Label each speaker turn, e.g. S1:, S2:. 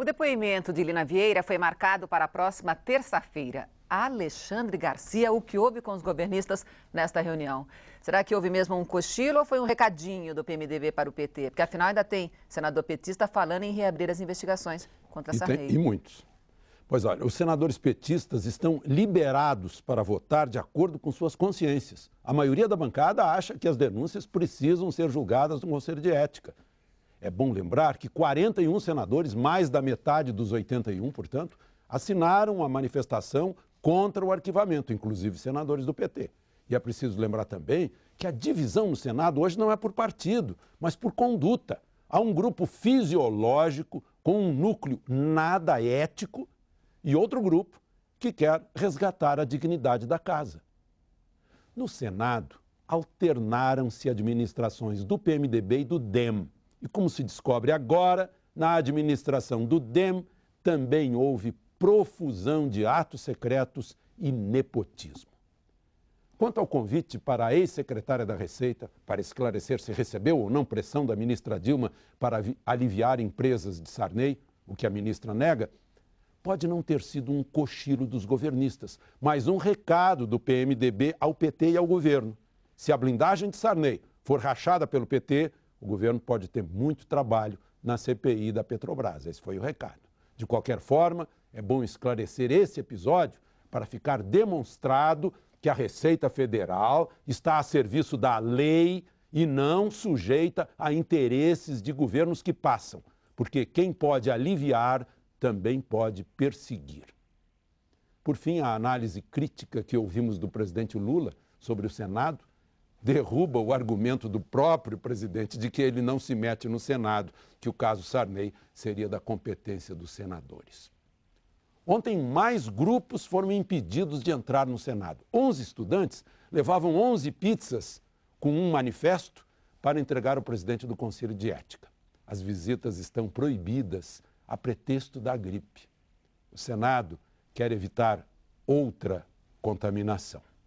S1: O depoimento de Lina Vieira foi marcado para a próxima terça-feira. Alexandre Garcia, o que houve com os governistas nesta reunião? Será que houve mesmo um cochilo ou foi um recadinho do PMDB para o PT? Porque afinal ainda tem senador petista falando em reabrir as investigações contra essa tem, E
S2: muitos. Pois olha, os senadores petistas estão liberados para votar de acordo com suas consciências. A maioria da bancada acha que as denúncias precisam ser julgadas no Conselho de Ética. É bom lembrar que 41 senadores, mais da metade dos 81, portanto, assinaram a manifestação contra o arquivamento, inclusive senadores do PT. E é preciso lembrar também que a divisão no Senado hoje não é por partido, mas por conduta. Há um grupo fisiológico com um núcleo nada ético e outro grupo que quer resgatar a dignidade da casa. No Senado, alternaram-se administrações do PMDB e do DEM. E como se descobre agora, na administração do DEM também houve profusão de atos secretos e nepotismo. Quanto ao convite para a ex-secretária da Receita para esclarecer se recebeu ou não pressão da ministra Dilma para aliviar empresas de Sarney, o que a ministra nega, pode não ter sido um cochilo dos governistas, mas um recado do PMDB ao PT e ao governo. Se a blindagem de Sarney for rachada pelo PT, o governo pode ter muito trabalho na CPI da Petrobras. Esse foi o recado. De qualquer forma, é bom esclarecer esse episódio para ficar demonstrado que a Receita Federal está a serviço da lei e não sujeita a interesses de governos que passam, porque quem pode aliviar também pode perseguir. Por fim, a análise crítica que ouvimos do presidente Lula sobre o Senado derruba o argumento do próprio presidente de que ele não se mete no Senado, que o caso Sarney seria da competência dos senadores. Ontem, mais grupos foram impedidos de entrar no Senado. 11 estudantes levavam 11 pizzas com um manifesto para entregar ao presidente do Conselho de Ética. As visitas estão proibidas a pretexto da gripe. O Senado quer evitar outra contaminação.